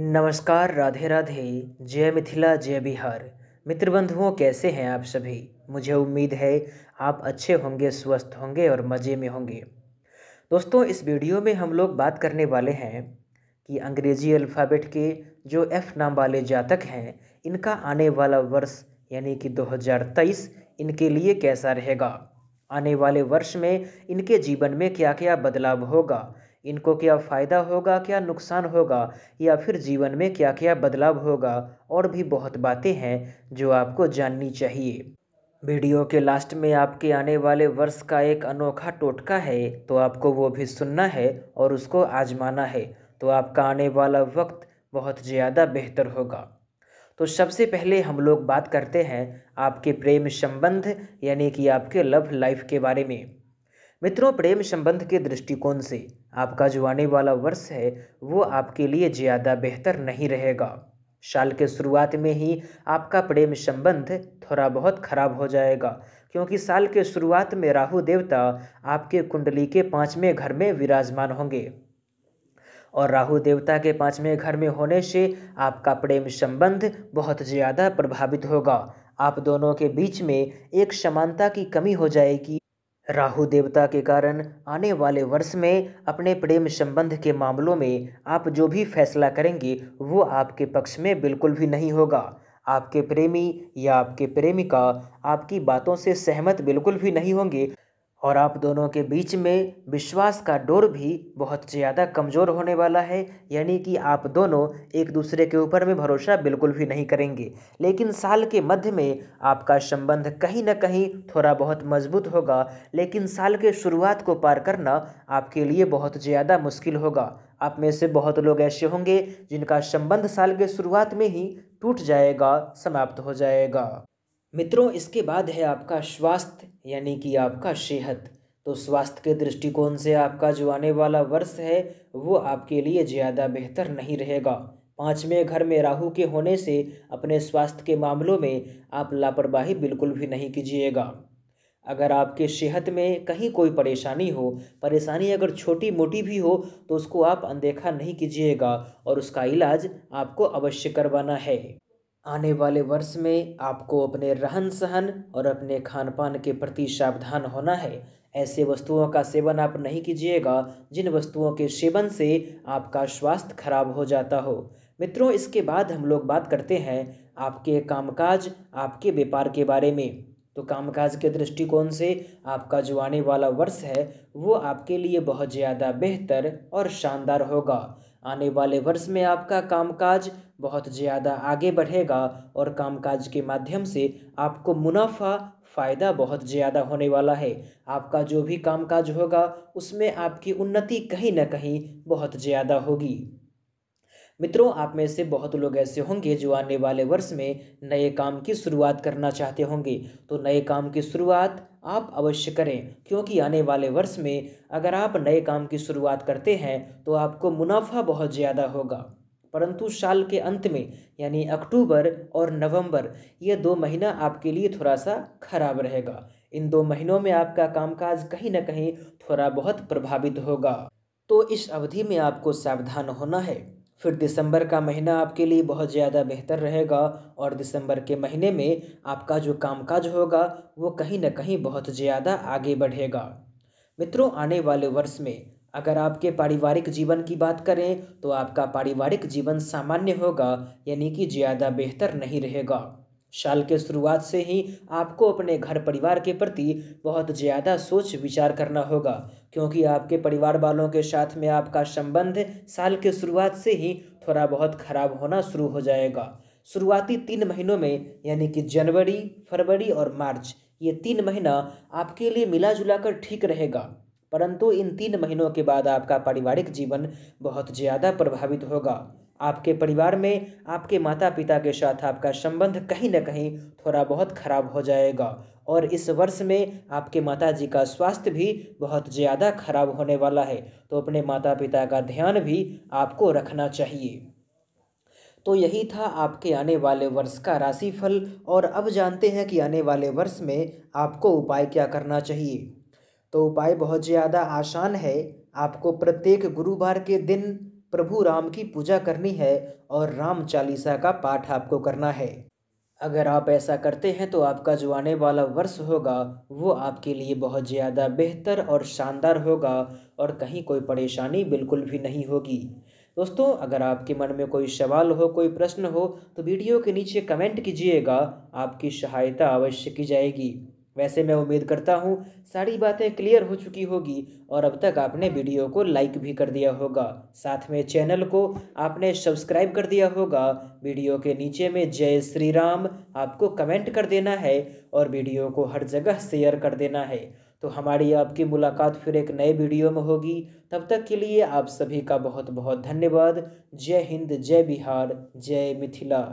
नमस्कार राधे राधे जय मिथिला जय बिहार मित्र बंधुओं कैसे हैं आप सभी मुझे उम्मीद है आप अच्छे होंगे स्वस्थ होंगे और मज़े में होंगे दोस्तों इस वीडियो में हम लोग बात करने वाले हैं कि अंग्रेजी अल्फ़ाबेट के जो एफ़ नाम वाले जातक हैं इनका आने वाला वर्ष यानी कि 2023 इनके लिए कैसा रहेगा आने वाले वर्ष में इनके जीवन में क्या क्या बदलाव होगा इनको क्या फ़ायदा होगा क्या नुकसान होगा या फिर जीवन में क्या क्या बदलाव होगा और भी बहुत बातें हैं जो आपको जाननी चाहिए वीडियो के लास्ट में आपके आने वाले वर्ष का एक अनोखा टोटका है तो आपको वो भी सुनना है और उसको आजमाना है तो आपका आने वाला वक्त बहुत ज़्यादा बेहतर होगा तो सबसे पहले हम लोग बात करते हैं आपके प्रेम संबंध यानी कि आपके लव लाइफ के बारे में मित्रों प्रेम संबंध के दृष्टिकोण से आपका जो आने वाला वर्ष है वो आपके लिए ज़्यादा बेहतर नहीं रहेगा साल के शुरुआत में ही आपका प्रेम संबंध थोड़ा बहुत खराब हो जाएगा क्योंकि साल के शुरुआत में राहु देवता आपके कुंडली के पाँचवें घर में विराजमान होंगे और राहु देवता के पाँचवें घर में होने से आपका प्रेम संबंध बहुत ज़्यादा प्रभावित होगा आप दोनों के बीच में एक समानता की कमी हो जाएगी राहु देवता के कारण आने वाले वर्ष में अपने प्रेम संबंध के मामलों में आप जो भी फैसला करेंगे वो आपके पक्ष में बिल्कुल भी नहीं होगा आपके प्रेमी या आपके प्रेमिका आपकी बातों से सहमत बिल्कुल भी नहीं होंगे और आप दोनों के बीच में विश्वास का डोर भी बहुत ज़्यादा कमज़ोर होने वाला है यानी कि आप दोनों एक दूसरे के ऊपर में भरोसा बिल्कुल भी नहीं करेंगे लेकिन साल के मध्य में आपका संबंध कहीं ना कहीं थोड़ा बहुत मजबूत होगा लेकिन साल के शुरुआत को पार करना आपके लिए बहुत ज़्यादा मुश्किल होगा आप में से बहुत लोग ऐसे होंगे जिनका संबंध साल के शुरुआत में ही टूट जाएगा समाप्त हो जाएगा मित्रों इसके बाद है आपका स्वास्थ्य यानी कि आपका सेहत तो स्वास्थ्य के दृष्टिकोण से आपका जो आने वाला वर्ष है वो आपके लिए ज़्यादा बेहतर नहीं रहेगा पाँचवें घर में राहु के होने से अपने स्वास्थ्य के मामलों में आप लापरवाही बिल्कुल भी नहीं कीजिएगा अगर आपके सेहत में कहीं कोई परेशानी हो परेशानी अगर छोटी मोटी भी हो तो उसको आप अनदेखा नहीं कीजिएगा और उसका इलाज आपको अवश्य करवाना है आने वाले वर्ष में आपको अपने रहन सहन और अपने खान पान के प्रति सावधान होना है ऐसे वस्तुओं का सेवन आप नहीं कीजिएगा जिन वस्तुओं के सेवन से आपका स्वास्थ्य खराब हो जाता हो मित्रों इसके बाद हम लोग बात करते हैं आपके कामकाज आपके व्यापार के बारे में तो कामकाज के दृष्टिकोण से आपका जो आने वाला वर्ष है वो आपके लिए बहुत ज़्यादा बेहतर और शानदार होगा आने वाले वर्ष में आपका कामकाज बहुत ज़्यादा आगे बढ़ेगा और कामकाज के माध्यम से आपको मुनाफा फ़ायदा बहुत ज़्यादा होने वाला है आपका जो भी कामकाज होगा उसमें आपकी उन्नति कहीं ना कहीं बहुत ज़्यादा होगी मित्रों आप में से बहुत लोग ऐसे होंगे जो आने वाले वर्ष में नए काम की शुरुआत करना चाहते होंगे तो नए काम की शुरुआत आप अवश्य करें क्योंकि आने वाले वर्ष में अगर आप नए काम की शुरुआत करते हैं तो आपको मुनाफा बहुत ज़्यादा होगा परंतु साल के अंत में यानी अक्टूबर और नवंबर ये दो महीना आपके लिए थोड़ा सा खराब रहेगा इन दो महीनों में आपका कामकाज कहीं ना कहीं थोड़ा बहुत प्रभावित होगा तो इस अवधि में आपको सावधान होना है फिर दिसंबर का महीना आपके लिए बहुत ज़्यादा बेहतर रहेगा और दिसंबर के महीने में आपका जो कामकाज होगा वो कहीं ना कहीं बहुत ज़्यादा आगे बढ़ेगा मित्रों आने वाले वर्ष में अगर आपके पारिवारिक जीवन की बात करें तो आपका पारिवारिक जीवन सामान्य होगा यानी कि ज़्यादा बेहतर नहीं रहेगा साल के शुरुआत से ही आपको अपने घर परिवार के प्रति बहुत ज़्यादा सोच विचार करना होगा क्योंकि आपके परिवार वालों के साथ में आपका संबंध साल के शुरुआत से ही थोड़ा बहुत खराब होना शुरू हो जाएगा शुरुआती तीन महीनों में यानी कि जनवरी फरवरी और मार्च ये तीन महीना आपके लिए मिला जुला कर ठीक रहेगा परंतु इन तीन महीनों के बाद आपका पारिवारिक जीवन बहुत ज़्यादा प्रभावित होगा आपके परिवार में आपके माता पिता के साथ आपका संबंध कहीं ना कहीं थोड़ा बहुत खराब हो जाएगा और इस वर्ष में आपके माता जी का स्वास्थ्य भी बहुत ज़्यादा खराब होने वाला है तो अपने माता पिता का ध्यान भी आपको रखना चाहिए तो यही था आपके आने वाले वर्ष का राशिफल और अब जानते हैं कि आने वाले वर्ष में आपको उपाय क्या करना चाहिए तो उपाय बहुत ज़्यादा आसान है आपको प्रत्येक गुरुवार के दिन प्रभु राम की पूजा करनी है और राम चालीसा का पाठ आपको करना है अगर आप ऐसा करते हैं तो आपका जो आने वाला वर्ष होगा वो आपके लिए बहुत ज़्यादा बेहतर और शानदार होगा और कहीं कोई परेशानी बिल्कुल भी नहीं होगी दोस्तों अगर आपके मन में कोई सवाल हो कोई प्रश्न हो तो वीडियो के नीचे कमेंट कीजिएगा आपकी सहायता अवश्य की जाएगी वैसे मैं उम्मीद करता हूँ सारी बातें क्लियर हो चुकी होगी और अब तक आपने वीडियो को लाइक भी कर दिया होगा साथ में चैनल को आपने सब्सक्राइब कर दिया होगा वीडियो के नीचे में जय श्री राम आपको कमेंट कर देना है और वीडियो को हर जगह शेयर कर देना है तो हमारी आपकी मुलाकात फिर एक नए वीडियो में होगी तब तक के लिए आप सभी का बहुत बहुत धन्यवाद जय हिंद जय बिहार जय मिथिला